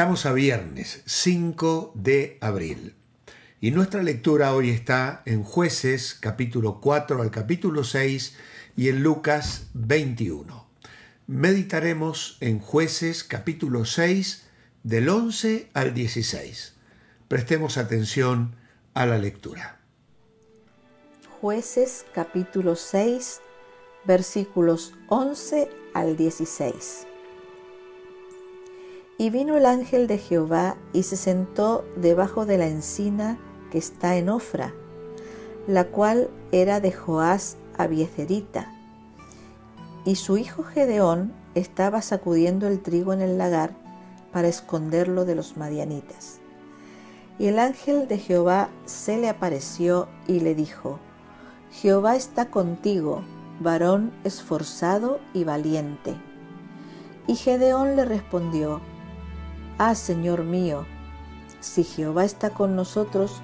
Estamos a viernes 5 de abril y nuestra lectura hoy está en jueces capítulo 4 al capítulo 6 y en Lucas 21. Meditaremos en jueces capítulo 6 del 11 al 16. Prestemos atención a la lectura. Jueces capítulo 6 versículos 11 al 16. Y vino el ángel de Jehová y se sentó debajo de la encina que está en Ofra, la cual era de Joás Abiezerita, Y su hijo Gedeón estaba sacudiendo el trigo en el lagar para esconderlo de los madianitas. Y el ángel de Jehová se le apareció y le dijo, Jehová está contigo, varón esforzado y valiente. Y Gedeón le respondió, Ah, Señor mío, si Jehová está con nosotros,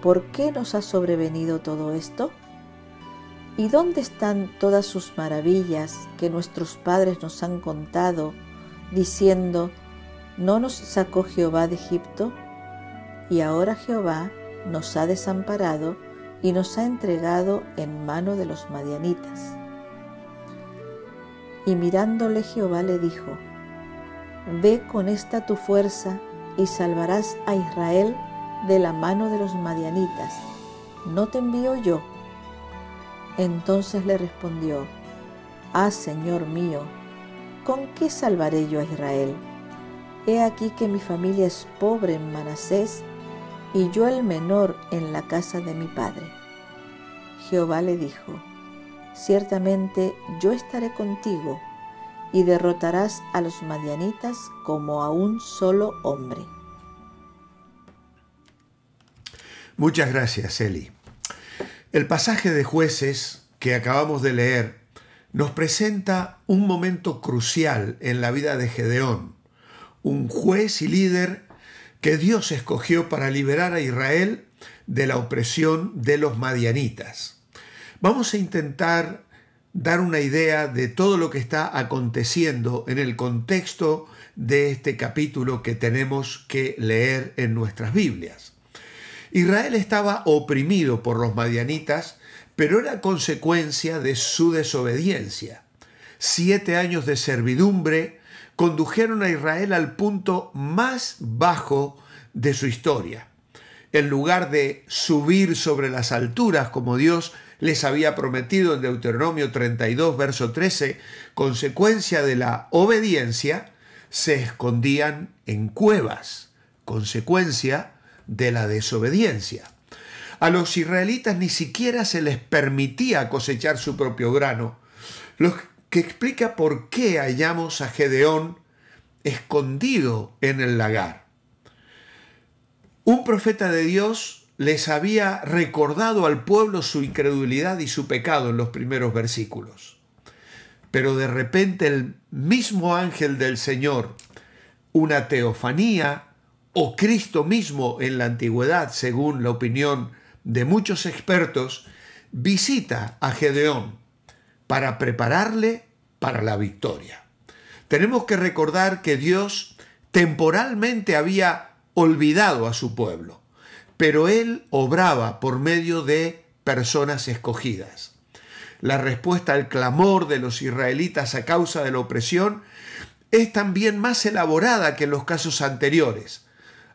¿por qué nos ha sobrevenido todo esto? ¿Y dónde están todas sus maravillas que nuestros padres nos han contado, diciendo, ¿no nos sacó Jehová de Egipto? Y ahora Jehová nos ha desamparado y nos ha entregado en mano de los madianitas. Y mirándole Jehová le dijo, Ve con esta tu fuerza y salvarás a Israel de la mano de los madianitas. ¿No te envío yo? Entonces le respondió, Ah, Señor mío, ¿con qué salvaré yo a Israel? He aquí que mi familia es pobre en Manasés y yo el menor en la casa de mi padre. Jehová le dijo, Ciertamente yo estaré contigo y derrotarás a los madianitas como a un solo hombre. Muchas gracias, Eli. El pasaje de jueces que acabamos de leer nos presenta un momento crucial en la vida de Gedeón, un juez y líder que Dios escogió para liberar a Israel de la opresión de los madianitas. Vamos a intentar dar una idea de todo lo que está aconteciendo en el contexto de este capítulo que tenemos que leer en nuestras Biblias. Israel estaba oprimido por los madianitas, pero era consecuencia de su desobediencia. Siete años de servidumbre condujeron a Israel al punto más bajo de su historia. En lugar de subir sobre las alturas como Dios les había prometido en Deuteronomio 32, verso 13, consecuencia de la obediencia, se escondían en cuevas, consecuencia de la desobediencia. A los israelitas ni siquiera se les permitía cosechar su propio grano, lo que explica por qué hallamos a Gedeón escondido en el lagar. Un profeta de Dios les había recordado al pueblo su incredulidad y su pecado en los primeros versículos. Pero de repente el mismo ángel del Señor, una teofanía o Cristo mismo en la antigüedad, según la opinión de muchos expertos, visita a Gedeón para prepararle para la victoria. Tenemos que recordar que Dios temporalmente había olvidado a su pueblo pero Él obraba por medio de personas escogidas. La respuesta al clamor de los israelitas a causa de la opresión es también más elaborada que en los casos anteriores.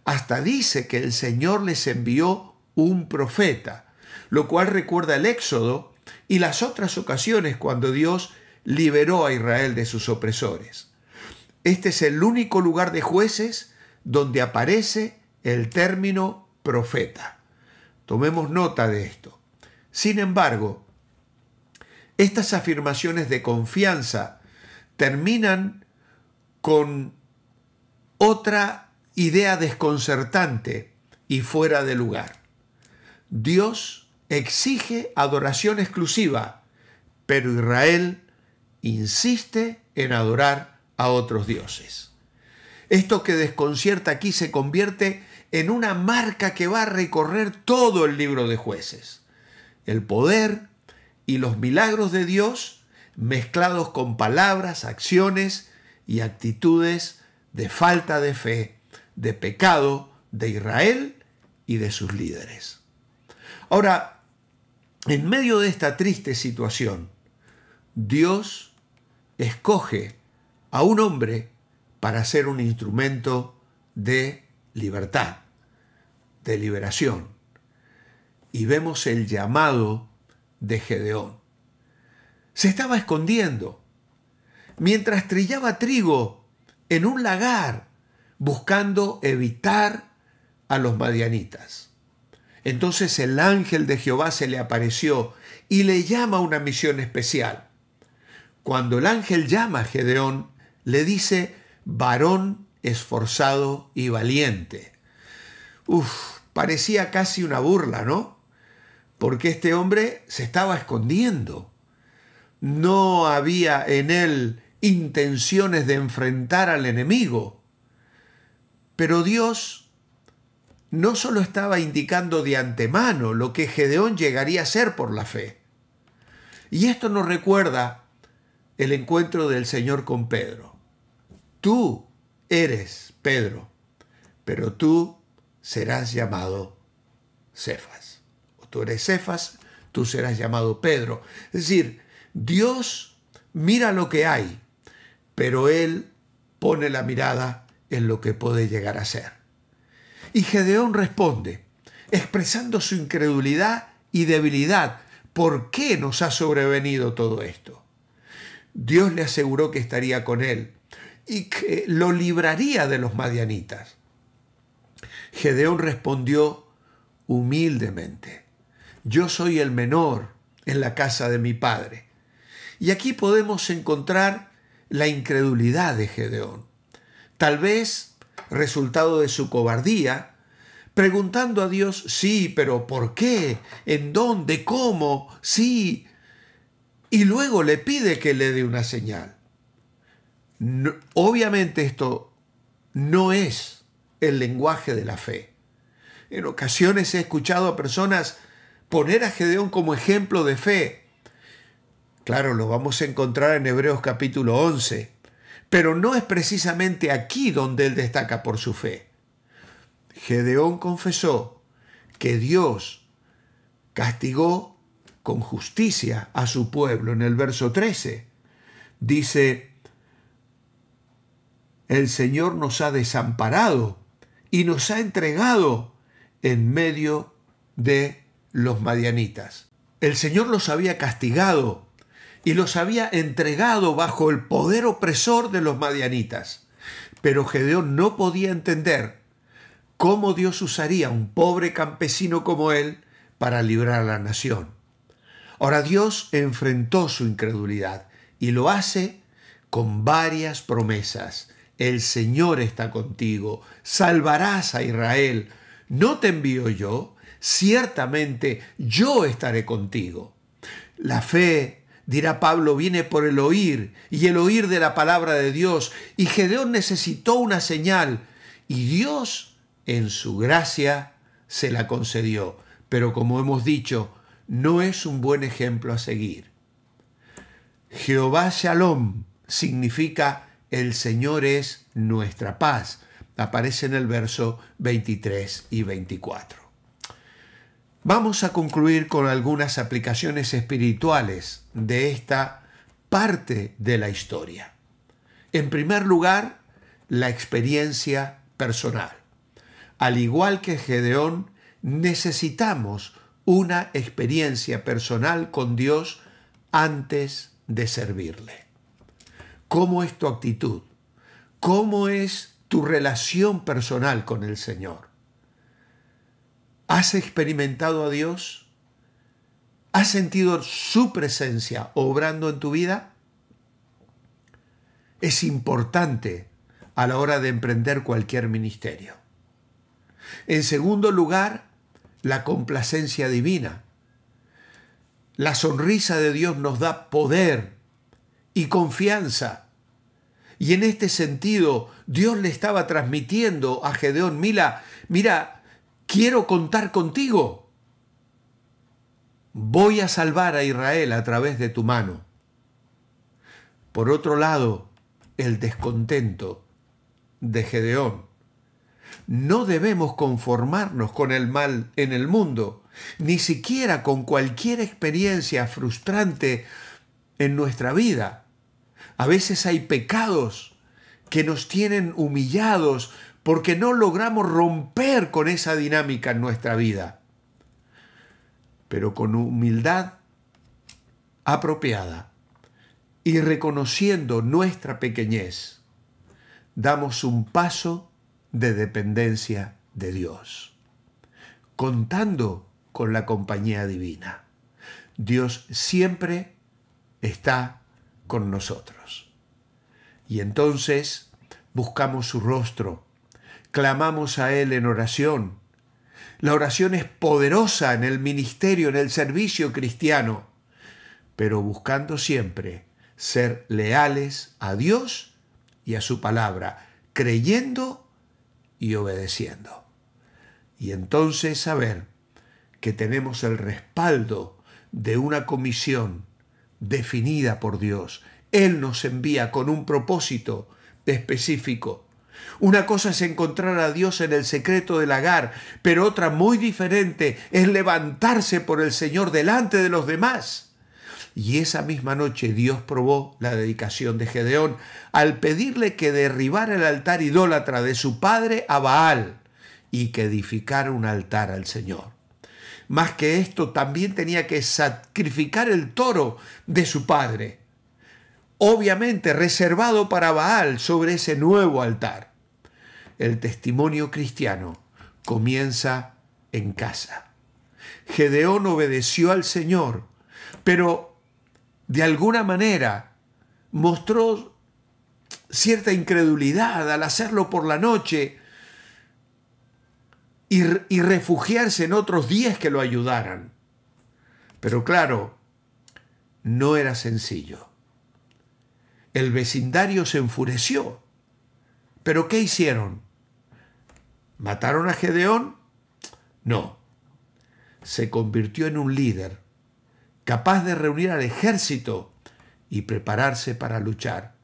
Hasta dice que el Señor les envió un profeta, lo cual recuerda el Éxodo y las otras ocasiones cuando Dios liberó a Israel de sus opresores. Este es el único lugar de jueces donde aparece el término profeta. Tomemos nota de esto. Sin embargo, estas afirmaciones de confianza terminan con otra idea desconcertante y fuera de lugar. Dios exige adoración exclusiva, pero Israel insiste en adorar a otros dioses. Esto que desconcierta aquí se convierte en una marca que va a recorrer todo el libro de jueces. El poder y los milagros de Dios mezclados con palabras, acciones y actitudes de falta de fe, de pecado de Israel y de sus líderes. Ahora, en medio de esta triste situación, Dios escoge a un hombre para ser un instrumento de libertad, de liberación. Y vemos el llamado de Gedeón. Se estaba escondiendo. Mientras trillaba trigo en un lagar, buscando evitar a los madianitas. Entonces el ángel de Jehová se le apareció y le llama una misión especial. Cuando el ángel llama a Gedeón, le dice, varón esforzado y valiente. Uf, parecía casi una burla, ¿no? Porque este hombre se estaba escondiendo. No había en él intenciones de enfrentar al enemigo. Pero Dios no solo estaba indicando de antemano lo que Gedeón llegaría a ser por la fe. Y esto nos recuerda el encuentro del Señor con Pedro. Tú eres Pedro, pero tú serás llamado Cefas. O tú eres Cefas, tú serás llamado Pedro. Es decir, Dios mira lo que hay, pero Él pone la mirada en lo que puede llegar a ser. Y Gedeón responde, expresando su incredulidad y debilidad. ¿Por qué nos ha sobrevenido todo esto? Dios le aseguró que estaría con él y que lo libraría de los madianitas. Gedeón respondió humildemente, yo soy el menor en la casa de mi padre. Y aquí podemos encontrar la incredulidad de Gedeón, tal vez resultado de su cobardía, preguntando a Dios, sí, pero ¿por qué? ¿En dónde? ¿Cómo? Sí. Y luego le pide que le dé una señal obviamente esto no es el lenguaje de la fe. En ocasiones he escuchado a personas poner a Gedeón como ejemplo de fe. Claro, lo vamos a encontrar en Hebreos capítulo 11, pero no es precisamente aquí donde él destaca por su fe. Gedeón confesó que Dios castigó con justicia a su pueblo en el verso 13. Dice, el Señor nos ha desamparado y nos ha entregado en medio de los madianitas. El Señor los había castigado y los había entregado bajo el poder opresor de los madianitas. Pero Gedeón no podía entender cómo Dios usaría a un pobre campesino como él para librar a la nación. Ahora Dios enfrentó su incredulidad y lo hace con varias promesas el Señor está contigo, salvarás a Israel. ¿No te envío yo? Ciertamente yo estaré contigo. La fe, dirá Pablo, viene por el oír y el oír de la palabra de Dios. Y Gedeón necesitó una señal y Dios, en su gracia, se la concedió. Pero como hemos dicho, no es un buen ejemplo a seguir. Jehová Shalom significa el Señor es nuestra paz. Aparece en el verso 23 y 24. Vamos a concluir con algunas aplicaciones espirituales de esta parte de la historia. En primer lugar, la experiencia personal. Al igual que Gedeón, necesitamos una experiencia personal con Dios antes de servirle cómo es tu actitud, cómo es tu relación personal con el Señor. ¿Has experimentado a Dios? ¿Has sentido su presencia obrando en tu vida? Es importante a la hora de emprender cualquier ministerio. En segundo lugar, la complacencia divina. La sonrisa de Dios nos da poder y confianza. Y en este sentido, Dios le estaba transmitiendo a Gedeón Mila, mira, quiero contar contigo. Voy a salvar a Israel a través de tu mano. Por otro lado, el descontento de Gedeón. No debemos conformarnos con el mal en el mundo, ni siquiera con cualquier experiencia frustrante en nuestra vida. A veces hay pecados que nos tienen humillados porque no logramos romper con esa dinámica en nuestra vida. Pero con humildad apropiada y reconociendo nuestra pequeñez, damos un paso de dependencia de Dios, contando con la compañía divina. Dios siempre está con nosotros. Y entonces buscamos su rostro, clamamos a Él en oración. La oración es poderosa en el ministerio, en el servicio cristiano, pero buscando siempre ser leales a Dios y a su palabra, creyendo y obedeciendo. Y entonces saber que tenemos el respaldo de una comisión definida por Dios. Él nos envía con un propósito específico. Una cosa es encontrar a Dios en el secreto del agar pero otra muy diferente es levantarse por el Señor delante de los demás. Y esa misma noche Dios probó la dedicación de Gedeón al pedirle que derribara el altar idólatra de su padre a Baal y que edificara un altar al Señor. Más que esto, también tenía que sacrificar el toro de su padre, obviamente reservado para Baal sobre ese nuevo altar. El testimonio cristiano comienza en casa. Gedeón obedeció al Señor, pero de alguna manera mostró cierta incredulidad al hacerlo por la noche y, refugiarse en otros diez que lo ayudaran. Pero claro, no era sencillo. El vecindario se enfureció. ¿Pero qué hicieron? ¿Mataron a Gedeón? No. Se convirtió en un líder, capaz de reunir al ejército y prepararse para luchar.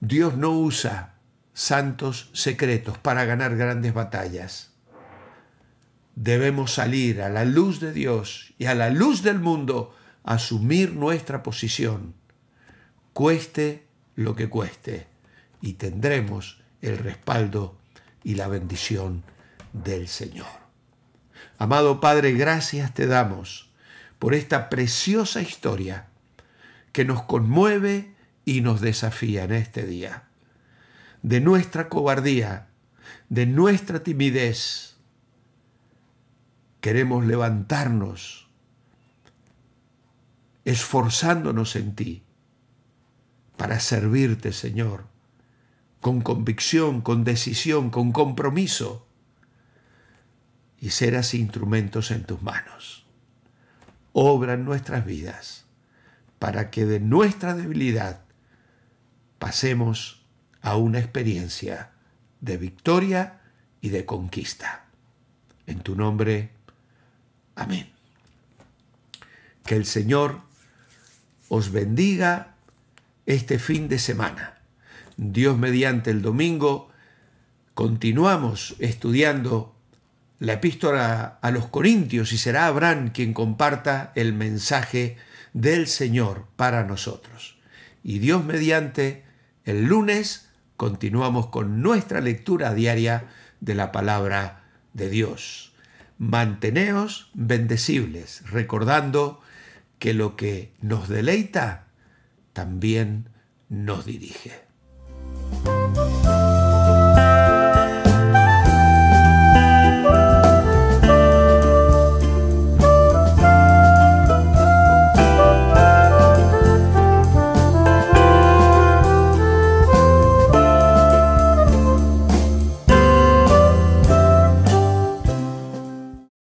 Dios no usa santos secretos para ganar grandes batallas. Debemos salir a la luz de Dios y a la luz del mundo, asumir nuestra posición, cueste lo que cueste, y tendremos el respaldo y la bendición del Señor. Amado Padre, gracias te damos por esta preciosa historia que nos conmueve y nos desafía en este día de nuestra cobardía, de nuestra timidez. Queremos levantarnos esforzándonos en ti para servirte, Señor, con convicción, con decisión, con compromiso y serás instrumentos en tus manos. Obra en nuestras vidas para que de nuestra debilidad pasemos a una experiencia de victoria y de conquista. En tu nombre, amén. Que el Señor os bendiga este fin de semana. Dios mediante el domingo continuamos estudiando la epístola a los Corintios y será Abraham quien comparta el mensaje del Señor para nosotros. Y Dios mediante el lunes continuamos con nuestra lectura diaria de la palabra de Dios. Manteneos bendecibles, recordando que lo que nos deleita también nos dirige.